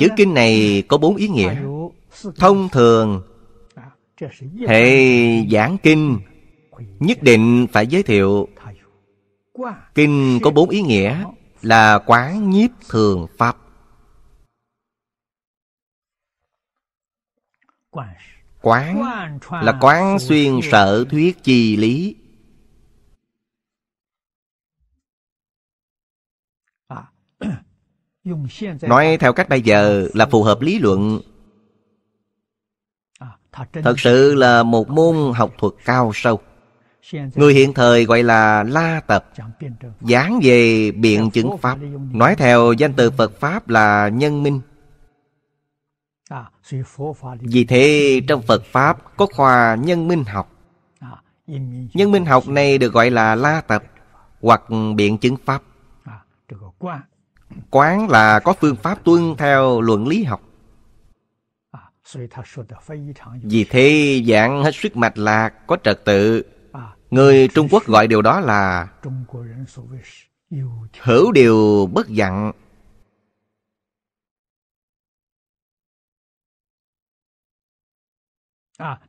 Chữ kinh này có bốn ý nghĩa Thông thường Hệ giảng kinh Nhất định phải giới thiệu Kinh có bốn ý nghĩa Là quán nhiếp thường pháp Quán là quán xuyên sở thuyết chi lý Nói theo cách bây giờ là phù hợp lý luận à, Thật sự là một môn học thuật cao sâu Người hiện thời gọi là La Tập Giảng về biện chứng Pháp Nói theo danh từ Phật Pháp là nhân minh à, Vì thế trong Phật Pháp có khoa nhân minh học à, Nhân minh học này được gọi là La Tập Hoặc biện chứng Pháp quán là có phương pháp tuân theo luận lý học à, vì thế dạng hết sức mạch lạc có trật tự à, người trung quốc gọi điều đó là hữu điều bất dặn à,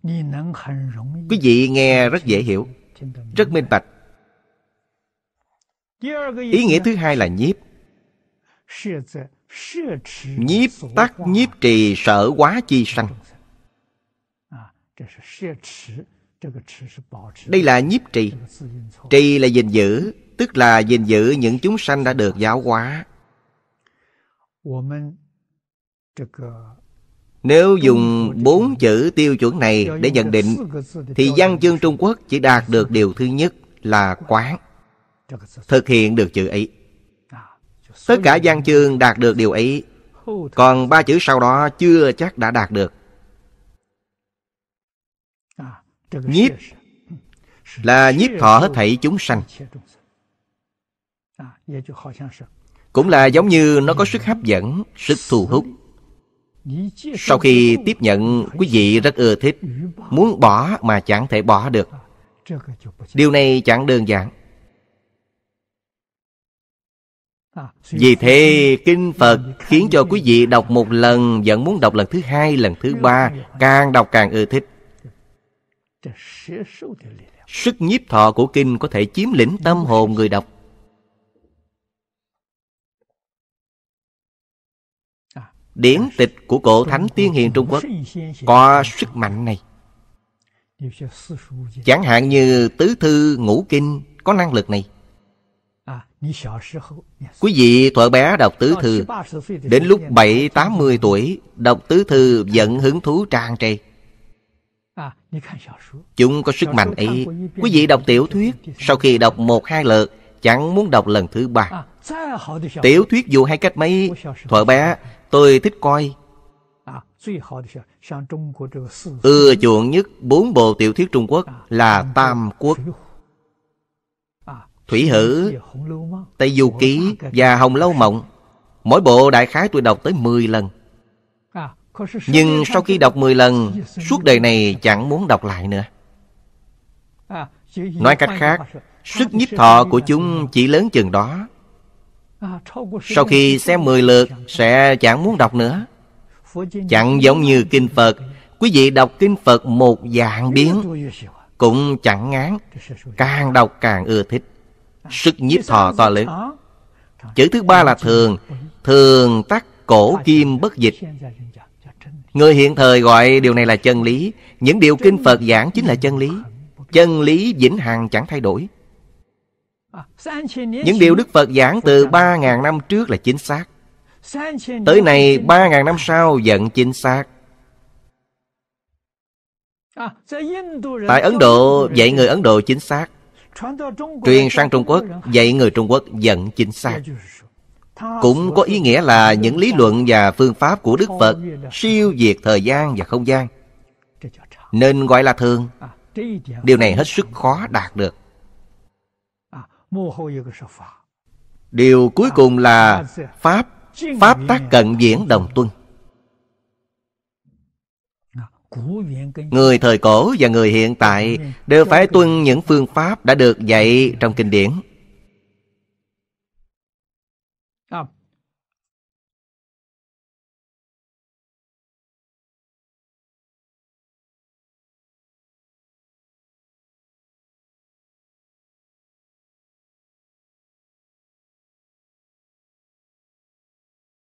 quý vị nghe rất dễ hiểu rất minh bạch ý nghĩa thứ hai là nhiếp nhiếp tắc nhiếp trì sở quá chi sanh đây là nhiếp trì trì là gìn giữ tức là gìn giữ những chúng sanh đã được giáo hóa nếu dùng bốn chữ tiêu chuẩn này để nhận định thì văn chương trung quốc chỉ đạt được điều thứ nhất là quán thực hiện được chữ ấy Tất cả gian chương đạt được điều ấy Còn ba chữ sau đó chưa chắc đã đạt được Nhiếp Là nhiếp thọ hết thảy chúng sanh Cũng là giống như nó có sức hấp dẫn Sức thu hút Sau khi tiếp nhận Quý vị rất ưa thích Muốn bỏ mà chẳng thể bỏ được Điều này chẳng đơn giản Vì thế Kinh Phật khiến cho quý vị đọc một lần Vẫn muốn đọc lần thứ hai, lần thứ ba Càng đọc càng ưa thích Sức nhiếp thọ của Kinh có thể chiếm lĩnh tâm hồn người đọc Điển tịch của cổ thánh tiên hiền Trung Quốc Có sức mạnh này Chẳng hạn như tứ thư ngũ kinh có năng lực này Quý vị thuở bé đọc tứ thư Đến lúc 7-80 tuổi Đọc tứ thư vẫn hứng thú tràn trề Chúng có sức mạnh ấy Quý vị đọc tiểu thuyết Sau khi đọc một hai lượt Chẳng muốn đọc lần thứ ba Tiểu thuyết dù hay cách mấy Thuở bé tôi thích coi Ưa ừ, chuộng nhất bốn bộ tiểu thuyết Trung Quốc Là Tam Quốc Thủy Hử, Tây Du Ký và Hồng Lâu Mộng Mỗi bộ đại khái tôi đọc tới 10 lần Nhưng sau khi đọc 10 lần Suốt đời này chẳng muốn đọc lại nữa Nói cách khác Sức nhiếp thọ của chúng chỉ lớn chừng đó Sau khi xem 10 lượt Sẽ chẳng muốn đọc nữa Chẳng giống như Kinh Phật Quý vị đọc Kinh Phật một dạng biến Cũng chẳng ngán Càng đọc càng ưa thích sức nhiếp thọ to lớn chữ thứ ba là thường thường tắc cổ kim bất dịch người hiện thời gọi điều này là chân lý những điều kinh phật giảng chính là chân lý chân lý vĩnh hằng chẳng thay đổi à, những điều đức phật giảng từ ba ngàn năm trước là chính xác tới này ba ngàn năm sau vẫn chính xác à, tại ấn độ dạy người ấn độ chính xác truyền sang Trung Quốc, dạy người Trung Quốc dẫn chính xác. Cũng có ý nghĩa là những lý luận và phương pháp của Đức Phật siêu diệt thời gian và không gian. Nên gọi là thường. À, Điều này hết sức khó đạt được. À, Điều cuối à, cùng là Pháp Pháp tác cận diễn đồng tuân Người thời cổ và người hiện tại đều phải tuân những phương pháp đã được dạy trong kinh điển.